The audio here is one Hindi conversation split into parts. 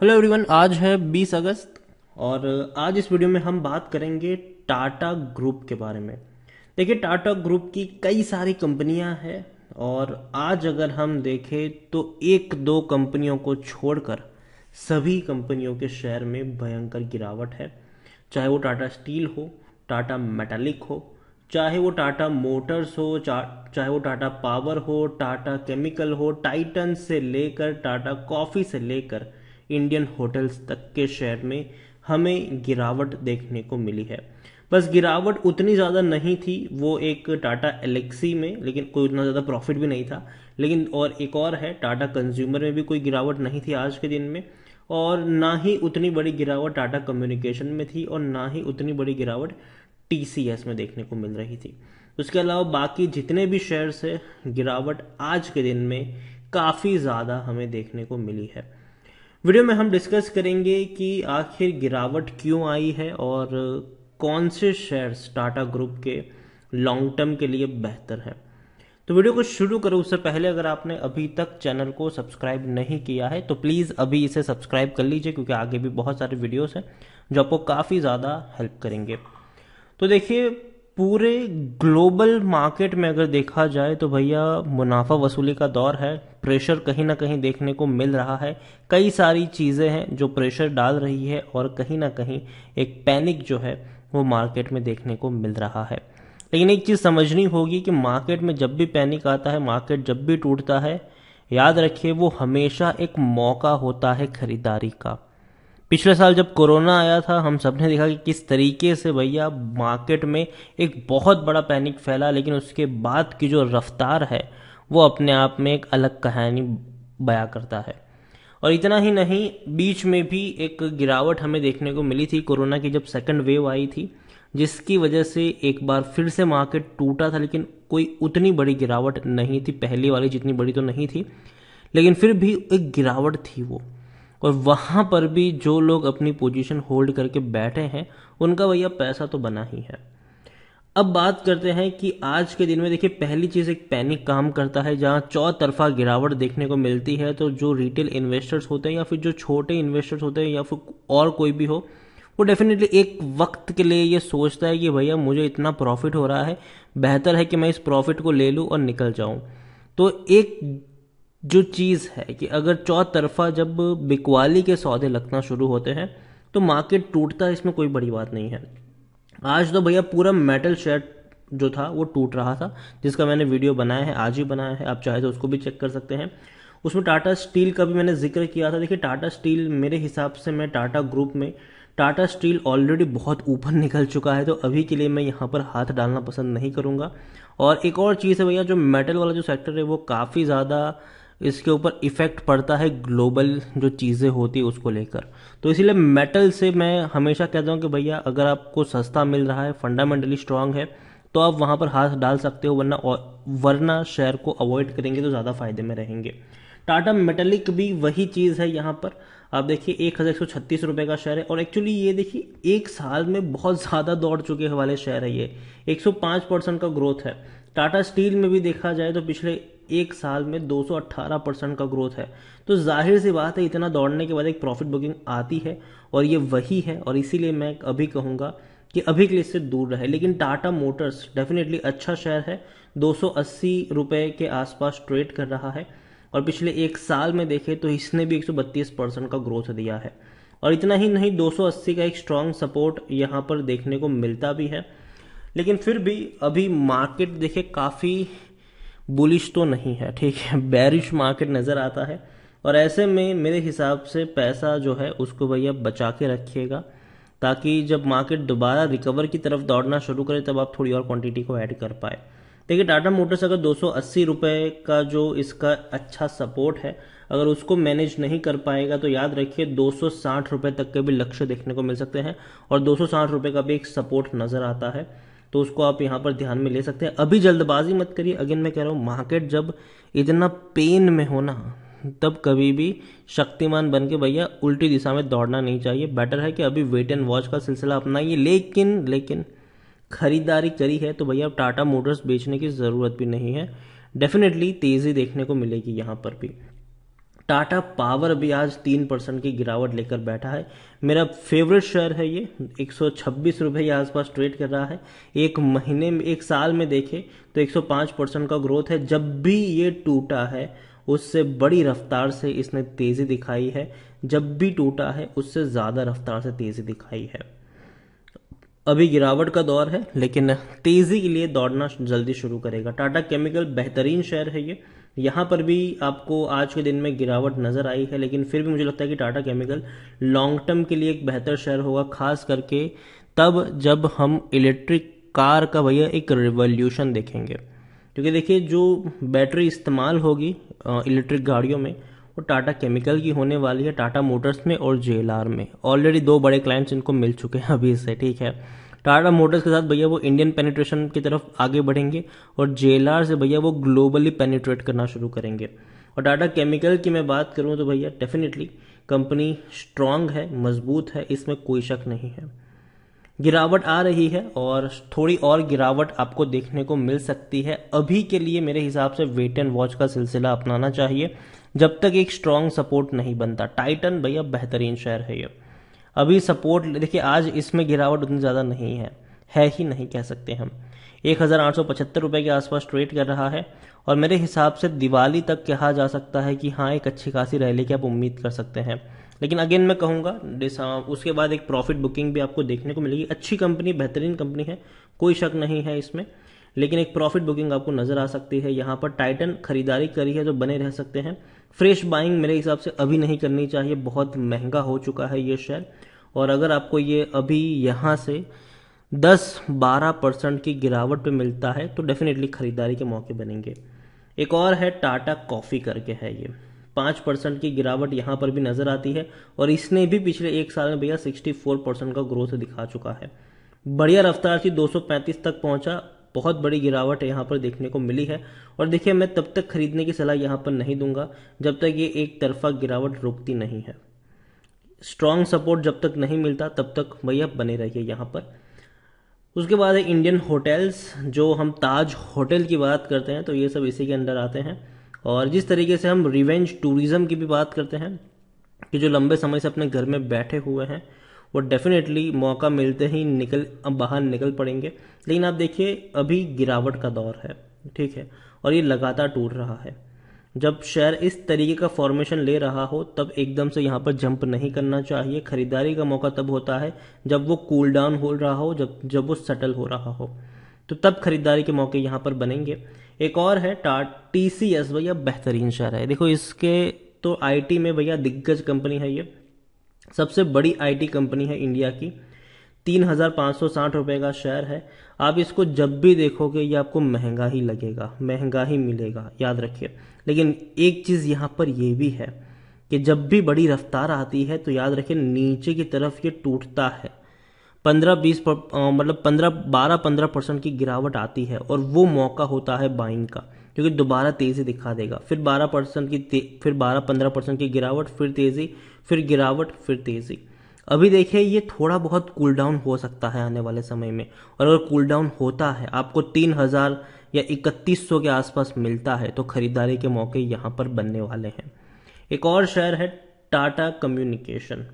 हेलो एवरीवन आज है 20 अगस्त और आज इस वीडियो में हम बात करेंगे टाटा ग्रुप के बारे में देखिए टाटा ग्रुप की कई सारी कंपनियां हैं और आज अगर हम देखें तो एक दो कंपनियों को छोड़कर सभी कंपनियों के शेयर में भयंकर गिरावट है चाहे वो टाटा स्टील हो टाटा मेटालिक हो चाहे वो टाटा मोटर्स हो चाहे वो टाटा पावर हो टाटा केमिकल हो टाइटन से लेकर टाटा कॉफ़ी से लेकर इंडियन होटल्स तक के शेयर में हमें गिरावट देखने को मिली है बस गिरावट उतनी ज़्यादा नहीं थी वो एक टाटा एलेक्सी में लेकिन कोई उतना ज़्यादा प्रॉफिट भी नहीं था लेकिन और एक और है टाटा कंज्यूमर में भी कोई गिरावट नहीं थी आज के दिन में और ना ही उतनी बड़ी गिरावट टाटा कम्युनिकेशन में थी और ना ही उतनी बड़ी गिरावट टी में देखने को मिल रही थी उसके अलावा बाकी जितने भी शेयर्स है गिरावट आज के दिन में काफ़ी ज़्यादा हमें देखने को मिली है वीडियो में हम डिस्कस करेंगे कि आखिर गिरावट क्यों आई है और कौन से शेयर्स टाटा ग्रुप के लॉन्ग टर्म के लिए बेहतर हैं तो वीडियो को शुरू करो उससे पहले अगर आपने अभी तक चैनल को सब्सक्राइब नहीं किया है तो प्लीज़ अभी इसे सब्सक्राइब कर लीजिए क्योंकि आगे भी बहुत सारे वीडियोस हैं जो आपको काफ़ी ज़्यादा हेल्प करेंगे तो देखिए पूरे ग्लोबल मार्केट में अगर देखा जाए तो भैया मुनाफा वसूली का दौर है प्रेशर कहीं ना कहीं देखने को मिल रहा है कई सारी चीज़ें हैं जो प्रेशर डाल रही है और कहीं ना कहीं एक पैनिक जो है वो मार्केट में देखने को मिल रहा है लेकिन एक चीज़ समझनी होगी कि मार्केट में जब भी पैनिक आता है मार्केट जब भी टूटता है याद रखिए वो हमेशा एक मौका होता है खरीदारी का पिछले साल जब कोरोना आया था हम सब ने देखा कि किस तरीके से भैया मार्केट में एक बहुत बड़ा पैनिक फैला लेकिन उसके बाद की जो रफ्तार है वो अपने आप में एक अलग कहानी बयां करता है और इतना ही नहीं बीच में भी एक गिरावट हमें देखने को मिली थी कोरोना की जब सेकंड वेव आई थी जिसकी वजह से एक बार फिर से मार्केट टूटा था लेकिन कोई उतनी बड़ी गिरावट नहीं थी पहली वाली जितनी बड़ी तो नहीं थी लेकिन फिर भी एक गिरावट थी वो और वहाँ पर भी जो लोग अपनी पोजीशन होल्ड करके बैठे हैं उनका भैया पैसा तो बना ही है अब बात करते हैं कि आज के दिन में देखिए पहली चीज़ एक पैनिक काम करता है जहां चौतरफा गिरावट देखने को मिलती है तो जो रिटेल इन्वेस्टर्स होते हैं या फिर जो छोटे इन्वेस्टर्स होते हैं या फिर और कोई भी हो वो डेफिनेटली एक वक्त के लिए ये सोचता है कि भैया मुझे इतना प्रॉफिट हो रहा है बेहतर है कि मैं इस प्रॉफिट को ले लूँ और निकल जाऊँ तो एक जो चीज़ है कि अगर चौतरफा जब बिकवाली के सौदे लगना शुरू होते हैं तो मार्केट टूटता इसमें कोई बड़ी बात नहीं है आज तो भैया पूरा मेटल शेयर जो था वो टूट रहा था जिसका मैंने वीडियो बनाया है आज ही बनाया है आप चाहे तो उसको भी चेक कर सकते हैं उसमें टाटा स्टील का भी मैंने जिक्र किया था देखिए टाटा स्टील मेरे हिसाब से मैं टाटा ग्रुप में टाटा स्टील ऑलरेडी बहुत ऊपर निकल चुका है तो अभी के लिए मैं यहाँ पर हाथ डालना पसंद नहीं करूँगा और एक और चीज़ है भैया जो मेटल वाला जो सेक्टर है वो काफ़ी ज़्यादा इसके ऊपर इफ़ेक्ट पड़ता है ग्लोबल जो चीज़ें होती है उसको लेकर तो इसीलिए मेटल से मैं हमेशा कहता हूँ कि भैया अगर आपको सस्ता मिल रहा है फंडामेंटली स्ट्रांग है तो आप वहाँ पर हाथ डाल सकते हो वरना वरना शेयर को अवॉइड करेंगे तो ज़्यादा फायदे में रहेंगे टाटा मेटलिक भी वही चीज़ है यहाँ पर आप देखिए एक हज़ार एक सौ छत्तीस रुपये का शेयर है और एक्चुअली ये देखिए एक साल में बहुत ज़्यादा दौड़ चुके वाले शेयर है ये एक सौ पाँच परसेंट का ग्रोथ है टाटा स्टील में भी देखा जाए तो पिछले एक साल में 218 परसेंट का ग्रोथ है तो जाहिर सी बात है इतना दौड़ने के बाद एक प्रॉफिट बुकिंग आती है और ये वही है और इसीलिए मैं अभी कहूँगा कि अभी के लिए इससे दूर रहे लेकिन टाटा मोटर्स डेफिनेटली अच्छा शेयर है दो रुपए के आसपास ट्रेड कर रहा है और पिछले एक साल में देखें तो इसने भी 132 परसेंट का ग्रोथ दिया है और इतना ही नहीं 280 का एक स्ट्रांग सपोर्ट यहाँ पर देखने को मिलता भी है लेकिन फिर भी अभी मार्केट देखे काफ़ी बुलिश तो नहीं है ठीक है बैरिश मार्केट नज़र आता है और ऐसे में मेरे हिसाब से पैसा जो है उसको भैया बचा के रखिएगा ताकि जब मार्केट दोबारा रिकवर की तरफ दौड़ना शुरू करे तब आप थोड़ी और क्वांटिटी को ऐड कर पाए देखिए टाटा मोटर्स अगर दो सौ का जो इसका अच्छा सपोर्ट है अगर उसको मैनेज नहीं कर पाएगा तो याद रखिए दो सौ तक के भी लक्ष्य देखने को मिल सकते हैं और दो सौ का भी एक सपोर्ट नज़र आता है तो उसको आप यहाँ पर ध्यान में ले सकते हैं अभी जल्दबाजी मत करिए अगेन मैं कह रहा हूँ मार्केट जब इतना पेन में हो ना तब कभी भी शक्तिमान बन के भैया उल्टी दिशा में दौड़ना नहीं चाहिए बेटर है कि अभी वेट एंड वॉच का सिलसिला अपनाइए लेकिन लेकिन खरीदारी करी है तो भैया अब टाटा मोटर्स बेचने की ज़रूरत भी नहीं है डेफिनेटली तेज़ी देखने को मिलेगी यहाँ पर भी टाटा पावर भी आज तीन परसेंट की गिरावट लेकर बैठा है मेरा फेवरेट शेयर है ये एक सौ छब्बीस रुपये के आसपास ट्रेड कर रहा है एक महीने में एक साल में देखें तो एक सौ पाँच परसेंट का ग्रोथ है जब भी ये टूटा है उससे बड़ी रफ्तार से इसने तेज़ी दिखाई है जब भी टूटा है उससे ज़्यादा रफ्तार से तेज़ी दिखाई है अभी गिरावट का दौर है लेकिन तेज़ी के लिए दौड़ना जल्दी शुरू करेगा टाटा केमिकल बेहतरीन शेयर है ये यहाँ पर भी आपको आज के दिन में गिरावट नज़र आई है लेकिन फिर भी मुझे लगता है कि टाटा केमिकल लॉन्ग टर्म के लिए एक बेहतर शेयर होगा खास करके तब जब हम इलेक्ट्रिक कार का भैया एक रिवोल्यूशन देखेंगे क्योंकि देखिए जो बैटरी इस्तेमाल होगी इलेक्ट्रिक गाड़ियों में वो टाटा केमिकल की होने वाली है टाटा मोटर्स में और जे में ऑलरेडी दो बड़े क्लाइंट्स इनको मिल चुके हैं अभी से ठीक है टाटा मोटर्स के साथ भैया वो इंडियन पेनिट्रेशन की तरफ आगे बढ़ेंगे और जे से भैया वो ग्लोबली पेनिट्रेट करना शुरू करेंगे और टाटा केमिकल की मैं बात करूँ तो भैया डेफिनेटली कंपनी स्ट्रांग है मजबूत है इसमें कोई शक नहीं है गिरावट आ रही है और थोड़ी और गिरावट आपको देखने को मिल सकती है अभी के लिए मेरे हिसाब से वेट एंड वॉच का सिलसिला अपनाना चाहिए जब तक एक स्ट्रांग सपोर्ट नहीं बनता टाइटन भैया बेहतरीन शहर है ये अभी सपोर्ट देखिए आज इसमें गिरावट उतनी ज़्यादा नहीं है है ही नहीं कह सकते हम एक हज़ार आठ सौ पचहत्तर रुपये के आसपास ट्रेड कर रहा है और मेरे हिसाब से दिवाली तक कहा जा सकता है कि हाँ एक अच्छी खासी रैली की आप उम्मीद कर सकते हैं लेकिन अगेन मैं कहूँगा हाँ, उसके बाद एक प्रॉफिट बुकिंग भी आपको देखने को मिलेगी अच्छी कंपनी बेहतरीन कंपनी है कोई शक नहीं है इसमें लेकिन एक प्रॉफिट बुकिंग आपको नजर आ सकती है यहाँ पर टाइटन खरीदारी करी है जो बने रह सकते हैं फ्रेश बाइंग मेरे हिसाब से अभी नहीं करनी चाहिए बहुत महंगा हो चुका है ये शेयर और अगर आपको ये अभी यहाँ से 10-12 परसेंट की गिरावट पे मिलता है तो डेफिनेटली खरीदारी के मौके बनेंगे एक और है टाटा कॉफ़ी करके है ये पाँच परसेंट की गिरावट यहाँ पर भी नज़र आती है और इसने भी पिछले एक साल में भैया सिक्सटी फोर परसेंट का ग्रोथ दिखा चुका है बढ़िया रफ्तार से 235 तक पहुंचा बहुत बड़ी गिरावट यहाँ पर देखने को मिली है और देखिए मैं तब तक खरीदने की सलाह यहाँ पर नहीं दूंगा जब तक ये एक तरफा गिरावट रोकती नहीं है स्ट्रॉन्ग सपोर्ट जब तक नहीं मिलता तब तक भैया बने रहिए यहाँ पर उसके बाद है इंडियन होटल्स जो हम ताज होटल की बात करते हैं तो ये सब इसी के अंदर आते हैं और जिस तरीके से हम रिवेंज टूरिज़्म की भी बात करते हैं कि जो लंबे समय से अपने घर में बैठे हुए हैं वो डेफिनेटली मौका मिलते ही निकल बाहर निकल पड़ेंगे लेकिन आप देखिए अभी गिरावट का दौर है ठीक है और ये लगातार टूट रहा है जब शेयर इस तरीके का फॉर्मेशन ले रहा हो तब एकदम से यहाँ पर जंप नहीं करना चाहिए खरीदारी का मौका तब होता है जब वो कूल डाउन हो रहा हो जब जब वो सेटल हो रहा हो तो तब खरीदारी के मौके यहाँ पर बनेंगे एक और है टाट टी सी एस भैया बेहतरीन शेयर है देखो इसके तो आईटी में भैया दिग्गज कंपनी है ये सबसे बड़ी आईटी कंपनी है इंडिया की तीन हज़ार पाँच सौ साठ रुपये का शेयर है आप इसको जब भी देखोगे ये आपको महंगा ही लगेगा महंगा ही मिलेगा याद रखिए लेकिन एक चीज़ यहाँ पर यह भी है कि जब भी बड़ी रफ्तार आती है तो याद रखिए नीचे की तरफ ये टूटता है पंद्रह बीस मतलब पंद्रह बारह पंद्रह परसेंट की गिरावट आती है और वो मौका होता है बाइंग का क्योंकि दोबारा तेज़ी दिखा देगा फिर बारह परसेंट की फिर बारह पंद्रह परसेंट की गिरावट फिर तेज़ी फिर गिरावट फिर तेज़ी अभी देखिए ये थोड़ा बहुत कूल डाउन हो सकता है आने वाले समय में और अगर कूल डाउन होता है आपको तीन हज़ार या इकतीस सौ के आसपास मिलता है तो खरीदारी के मौके यहाँ पर बनने वाले हैं एक और शहर है टाटा कम्युनिकेशन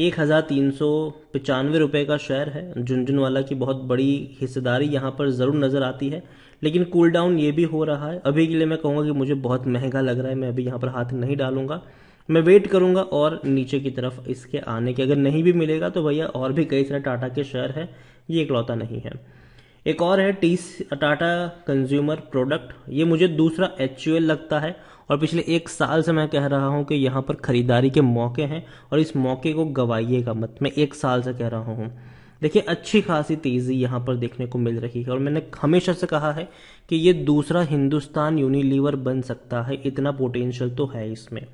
एक हज़ार तीन सौ पचानवे रुपये का शेयर है झुंझुनवाला की बहुत बड़ी हिस्सेदारी यहाँ पर ज़रूर नज़र आती है लेकिन कूल डाउन ये भी हो रहा है अभी के लिए मैं कहूँगा कि मुझे बहुत महंगा लग रहा है मैं अभी यहाँ पर हाथ नहीं डालूंगा मैं वेट करूंगा और नीचे की तरफ इसके आने के अगर नहीं भी मिलेगा तो भैया और भी कई सारे टाटा के शेयर है ये इकलौता नहीं है एक और है टी टाटा कंज्यूमर प्रोडक्ट ये मुझे दूसरा एच लगता है और पिछले एक साल से मैं कह रहा हूँ कि यहाँ पर ख़रीदारी के मौके हैं और इस मौके को गवाइएगा मत मैं एक साल से कह रहा हूँ देखिए अच्छी खासी तेज़ी यहाँ पर देखने को मिल रही है और मैंने हमेशा से कहा है कि ये दूसरा हिंदुस्तान यूनिलीवर बन सकता है इतना पोटेंशियल तो है इसमें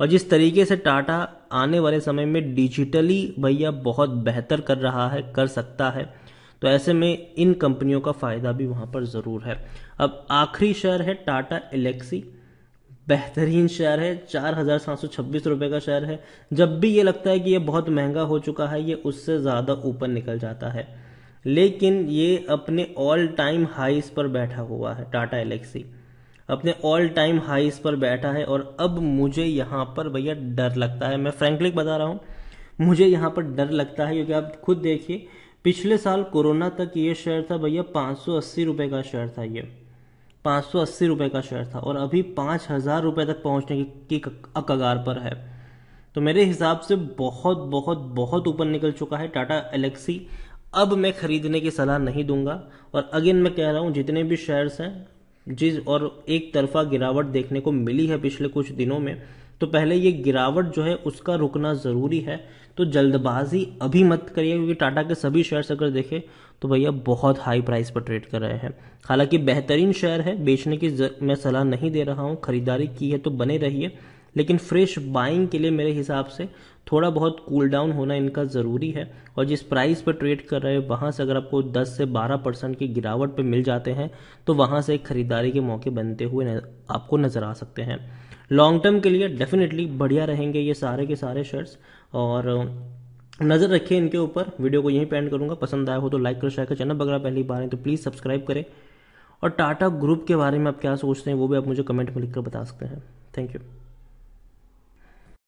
और जिस तरीके से टाटा आने वाले समय में डिजिटली भैया बहुत बेहतर कर रहा है कर सकता है तो ऐसे में इन कंपनियों का फ़ायदा भी वहाँ पर ज़रूर है अब आखिरी शेयर है टाटा एलेक्सी बेहतरीन शेयर है चार हज़ार सात सौ छब्बीस रुपये का शेयर है जब भी ये लगता है कि ये बहुत महंगा हो चुका है ये उससे ज़्यादा ऊपर निकल जाता है लेकिन ये अपने ऑल टाइम हाइस पर बैठा हुआ है टाटा एलेक्सी अपने ऑल टाइम हाइस पर बैठा है और अब मुझे यहाँ पर भैया डर लगता है मैं फ्रेंकली बता रहा हूँ मुझे यहाँ पर डर लगता है क्योंकि आप खुद देखिए पिछले साल कोरोना तक ये शेयर था भैया पाँच सौ अस्सी रुपये का शेयर था ये पाँच सौ अस्सी रुपये का शेयर था और अभी पाँच हज़ार रुपये तक पहुँचने की कगार पर है तो मेरे हिसाब से बहुत बहुत बहुत ऊपर निकल चुका है टाटा एलेक्सी अब मैं ख़रीदने की सलाह नहीं दूंगा और अगेन मैं कह रहा हूँ जितने भी शेयर्स हैं जिस और एक तरफा गिरावट देखने को मिली है पिछले कुछ दिनों में तो पहले ये गिरावट जो है उसका रुकना ज़रूरी है तो जल्दबाजी अभी मत करिए क्योंकि टाटा के सभी शेयर्स अगर देखें तो भैया बहुत हाई प्राइस पर ट्रेड कर रहे हैं हालांकि बेहतरीन शेयर है बेचने की मैं सलाह नहीं दे रहा हूँ खरीदारी की है तो बने रहिए लेकिन फ्रेश बाइंग के लिए मेरे हिसाब से थोड़ा बहुत कूल डाउन होना इनका ज़रूरी है और जिस प्राइस पर ट्रेड कर रहे हैं वहाँ से अगर आपको 10 से 12 परसेंट की गिरावट पर मिल जाते हैं तो वहाँ से खरीदारी के मौके बनते हुए आपको नज़र आ सकते हैं लॉन्ग टर्म के लिए डेफिनेटली बढ़िया रहेंगे ये सारे के सारे शर्ट्स और नज़र रखिए इनके ऊपर वीडियो को यहीं पेंड करूँगा पसंद आया हो तो लाइक करो शेयर करो चैनल वगैरह पहली बार है तो प्लीज़ सब्सक्राइब करें और टाटा ग्रुप के बारे में आप क्या सोचते हैं वो भी आप मुझे कमेंट में लिखकर बता सकते हैं थैंक यू